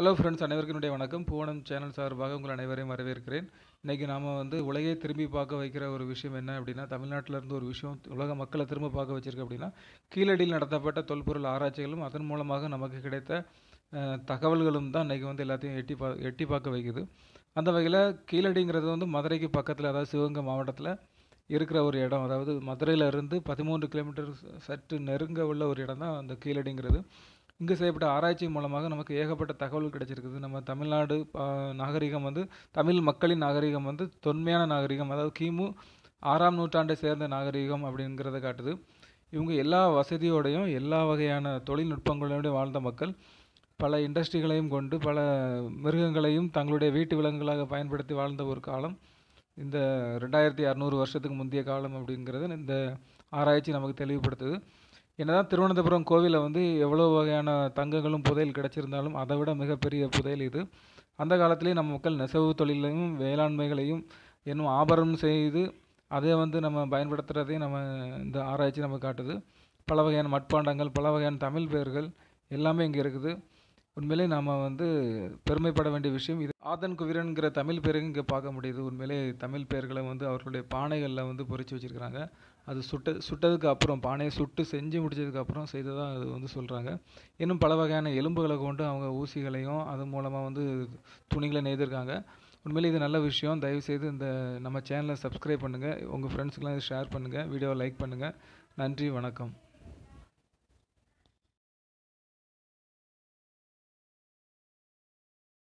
hello friends அனைவருக்கும் வணக்கம் பூவனம் channel சார்பாக உங்கள் அனைவரையும் வரவேற்கிறேன் இன்றைக்கி நாம் வந்து உலகை திரும்பி பார்க்க வைக்கிற ஒரு விஷயம் என்ன அப்படின்னா தமிழ்நாட்டிலேருந்து ஒரு விஷயம் உலக மக்களை திரும்ப பார்க்க வச்சுருக்கு அப்படின்னா கீழடியில் நடத்தப்பட்ட தொல்பொருள் ஆராய்ச்சிகளும் அதன் மூலமாக நமக்கு கிடைத்த தகவல்களும் தான் இன்றைக்கி வந்து எல்லாத்தையும் எட்டி பா எட்டி பார்க்க வைக்குது அந்த வகையில் கீழடிங்கிறது வந்து மதுரைக்கு பக்கத்தில் அதாவது சிவகங்கை மாவட்டத்தில் இருக்கிற ஒரு இடம் அதாவது மதுரையிலிருந்து பதிமூன்று கிலோமீட்டர் சற்று நெருங்க உள்ள ஒரு இடம் தான் அந்த கீழடிங்கிறது இங்கு செய்யப்பட்ட ஆராய்ச்சி மூலமாக நமக்கு ஏகப்பட்ட தகவல் கிடைச்சிருக்குது நம்ம தமிழ்நாடு நாகரிகம் வந்து தமிழ் மக்களின் நாகரிகம் வந்து தொன்மையான நாகரிகம் அதாவது கிமு ஆறாம் நூற்றாண்டை சேர்ந்த நாகரிகம் அப்படிங்கிறத காட்டுது இவங்க எல்லா வசதியோடையும் எல்லா வகையான தொழில்நுட்பங்களோடையும் வாழ்ந்த மக்கள் பல இண்டஸ்ட்ரிகளையும் கொண்டு பல மிருகங்களையும் தங்களுடைய வீட்டு விலங்குகளாக பயன்படுத்தி வாழ்ந்த ஒரு காலம் இந்த ரெண்டாயிரத்தி அறநூறு வருஷத்துக்கு முந்தைய காலம் அப்படிங்கிறது இந்த ஆராய்ச்சி நமக்கு தெளிவுபடுத்துது என்னதான் திருவனந்தபுரம் கோவிலில் வந்து எவ்வளோ வகையான தங்கங்களும் புதையல் கிடச்சிருந்தாலும் அதை விட மிகப்பெரிய புதையல் இது அந்த காலத்துலேயும் நம்ம மக்கள் நெசவு தொழிலையும் வேளாண்மைகளையும் இன்னும் ஆபரணம் செய்து அதை வந்து நம்ம பயன்படுத்துகிறதையும் நம்ம இந்த ஆராய்ச்சி நம்ம காட்டுது பல வகையான மட்பாண்டங்கள் பல வகையான தமிழ் பெயர்கள் எல்லாமே இங்கே இருக்குது உண்மையிலே நாம் வந்து பெருமைப்பட வேண்டிய விஷயம் இது ஆதன் குவிரன்கிற தமிழ் பேர் இங்கே பார்க்க முடியுது உண்மையிலே தமிழ் பேர்களை வந்து அவர்களுடைய பானைகளில் வந்து பொறிச்சு வச்சுருக்கிறாங்க அது சுட்ட சுட்டதுக்கு அப்புறம் பானையை சுட்டு செஞ்சு முடிச்சதுக்கு அப்புறம் செய்ததாக அது வந்து சொல்கிறாங்க இன்னும் பல வகையான எலும்புகளை கொண்டு அவங்க ஊசிகளையும் அது மூலமாக வந்து துணிகளை நெய்திருக்காங்க உண்மையிலே இது நல்ல விஷயம் தயவுசெய்து இந்த நம்ம சேனலை சப்ஸ்கிரைப் பண்ணுங்கள் உங்கள் ஃப்ரெண்ட்ஸுக்கெலாம் ஷேர் பண்ணுங்கள் வீடியோவை லைக் பண்ணுங்கள் நன்றி வணக்கம்